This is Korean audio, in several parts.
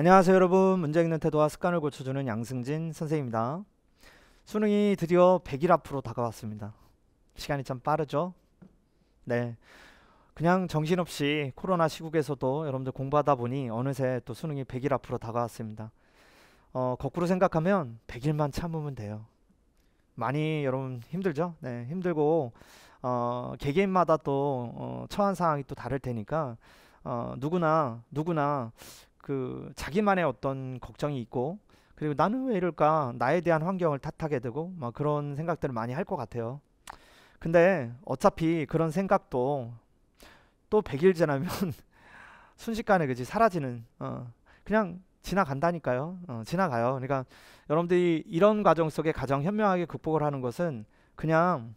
안녕하세요 여러분 문제 읽는 태도와 습관을 고쳐주는 양승진 선생입니다 수능이 드디어 100일 앞으로 다가왔습니다 시간이 참 빠르죠 네 그냥 정신없이 코로나 시국에서도 여러분들 공부하다 보니 어느새 또 수능이 100일 앞으로 다가왔습니다 어, 거꾸로 생각하면 100일만 참으면 돼요 많이 여러분 힘들죠 네 힘들고 어, 개개인마다 또 어, 처한 상황이 또 다를 테니까 어, 누구나 누구나 그 자기만의 어떤 걱정이 있고 그리고 나는 왜 이럴까 나에 대한 환경을 탓하게 되고 막 그런 생각들을 많이 할 것 같아요. 근데 어차피 그런 생각도 또 100일 지나면 순식간에 그지 사라지는 어 그냥 지나간다니까요. 어 지나가요. 그러니까 여러분들이 이런 과정 속에 가장 현명하게 극복을 하는 것은 그냥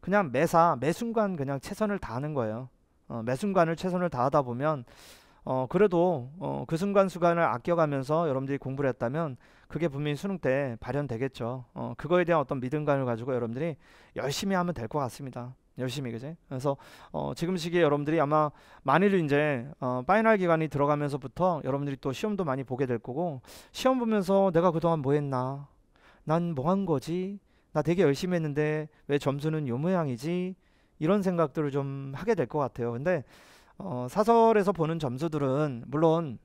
그냥 매사 매 순간 그냥 최선을 다하는 거예요. 어, 매 순간을 최선을 다하다 보면 어, 그래도 어, 그 순간순간을 아껴가면서 여러분들이 공부를 했다면 그게 분명히 수능 때 발현되겠죠. 어, 그거에 대한 어떤 믿음감을 가지고 여러분들이 열심히 하면 될 것 같습니다. 열심히 그제 그래서 어, 지금 시기에 여러분들이 아마 만일 이제 어, 파이널 기간이 들어가면서부터 여러분들이 또 시험도 많이 보게 될 거고 시험 보면서 내가 그동안 뭐 했나 난 뭐 한 거지 나 되게 열심히 했는데 왜 점수는 요 모양이지 이런 생각들을 좀 하게 될 것 같아요 근데 어, 사설에서 보는 점수들은 물론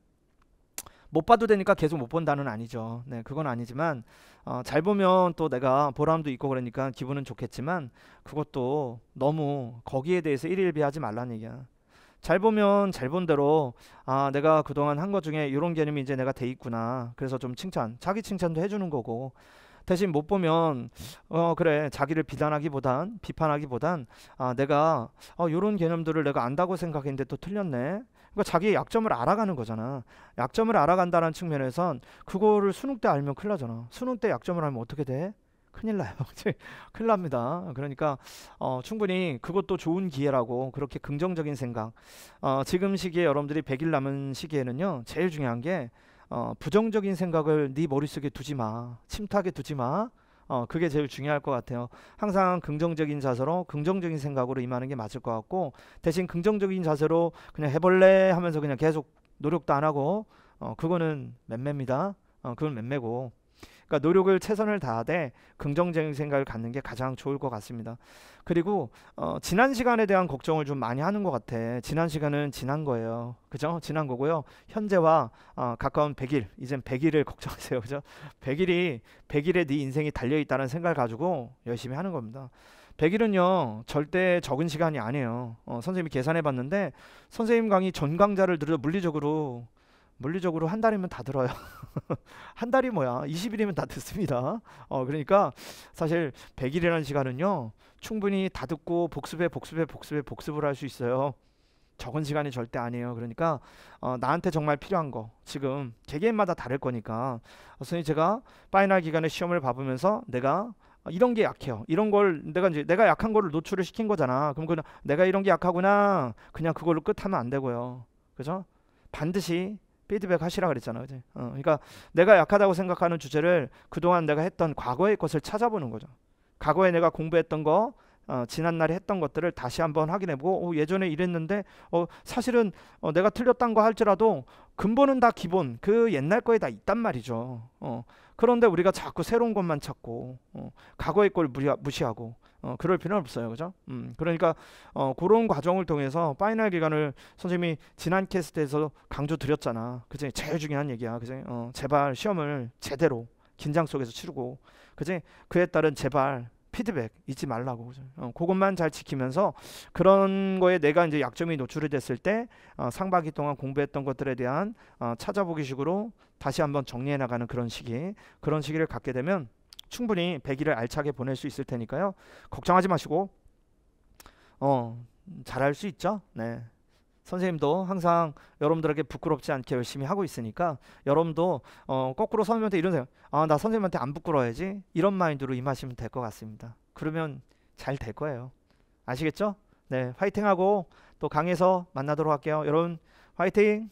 못 봐도 되니까 계속 못 본다는 아니죠. 네, 그건 아니지만 어, 잘 보면 또 내가 보람도 있고 그러니까 기분은 좋겠지만 그것도 너무 거기에 대해서 일일비하지 말라는 얘기야. 잘 보면 잘 본 대로 아 내가 그동안 한 것 중에 이런 개념이 이제 내가 돼 있구나. 그래서 좀 칭찬, 자기 칭찬도 해주는 거고 대신 못 보면 어 그래 자기를 비단하기보단 비판하기보단 아 내가 어 요런 개념들을 내가 안다고 생각했는데 또 틀렸네. 그러니까 자기의 약점을 알아가는 거잖아. 약점을 알아간다는 측면에선 그거를 수능 때 알면 큰일 나잖아. 수능 때 약점을 알면 어떻게 돼? 큰일 나요. 큰일 납니다. 그러니까 어, 충분히 그것도 좋은 기회라고 그렇게 긍정적인 생각. 어, 지금 시기에 여러분들이 100일 남은 시기에는요. 제일 중요한 게 어, 부정적인 생각을 네 머릿속에 두지 마. 침탁에 두지 마. 어, 그게 제일 중요할 것 같아요. 항상 긍정적인 자세로 긍정적인 생각으로 임하는 게 맞을 것 같고 대신 긍정적인 자세로 그냥 해볼래 하면서 그냥 계속 노력도 안 하고 어, 그거는 맴매입니다. 어, 그건 맴매고 그러니까 노력을 최선을 다하되 긍정적인 생각을 갖는 게 가장 좋을 것 같습니다. 그리고 어, 지난 시간에 대한 걱정을 좀 많이 하는 것 같아. 지난 시간은 지난 거예요. 그죠? 지난 거고요. 현재와 어, 가까운 100일, 이젠 100일을 걱정하세요. 그죠? 100일이 100일에 네 인생이 달려 있다는 생각을 가지고 열심히 하는 겁니다. 100일은요 절대 적은 시간이 아니에요 어, 선생님이 계산해 봤는데 선생님 강의 전 강좌를 들어 물리적으로 물리적으로 한 달이면 다 들어요. 한 달이 뭐야? 20일이면 다 듣습니다. 어, 그러니까 사실 100일이라는 시간은요. 충분히 다 듣고 복습해 복습해 복습해 복습을 할 수 있어요. 적은 시간이 절대 아니에요. 그러니까 어, 나한테 정말 필요한 거 지금 개개인마다 다를 거니까 어, 선생님 제가 파이널 기간에 시험을 봐보면서 내가 어, 이런 게 약해요. 이런 걸 내가 이제 내가 약한 거를 노출을 시킨 거잖아. 그럼 그냥 내가 이런 게 약하구나. 그냥 그걸로 끝하면 안 되고요. 그죠? 반드시 피드백 하시라 그랬잖아, 그지? 어, 그러니까 내가 약하다고 생각하는 주제를 그동안 내가 했던 과거의 것을 찾아보는 거죠. 과거에 내가 공부했던 거, 어, 지난 날에 했던 것들을 다시 한번 확인해보고 어, 예전에 이랬는데 어, 사실은 어, 내가 틀렸던 거 할지라도 근본은 다 기본 그 옛날 거에 다 있단 말이죠. 어, 그런데 우리가 자꾸 새로운 것만 찾고 어, 과거의 걸 무시하고 어, 그럴 필요는 없어요. 그죠? 음, 그러니까 어, 그런 과정을 통해서 파이널 기간을 선생님이 지난 캐스트에서 강조 드렸잖아. 그제 제일 중요한 얘기야. 그제 어, 제발 시험을 제대로 긴장 속에서 치르고 그제 그에 따른 제발 피드백 잊지 말라고 그죠? 어, 그것만 잘 지키면서 그런 거에 내가 이제 약점이 노출이 됐을 때 어, 상반기 동안 공부했던 것들에 대한 어, 찾아보기식으로 다시 한번 정리해 나가는 그런 시기 그런 시기를 갖게 되면 충분히 100일을 알차게 보낼 수 있을 테니까요. 걱정하지 마시고 어, 잘할 수 있죠. 네. 선생님도 항상 여러분들에게 부끄럽지 않게 열심히 하고 있으니까 여러분도 어, 거꾸로 선생님한테 이런 생각 아나 선생님한테 안 부끄러워야지 이런 마인드로 임하시면 될 것 같습니다. 그러면 잘 될 거예요. 아시겠죠? 네, 화이팅하고 또 강에서 만나도록 할게요. 여러분 화이팅!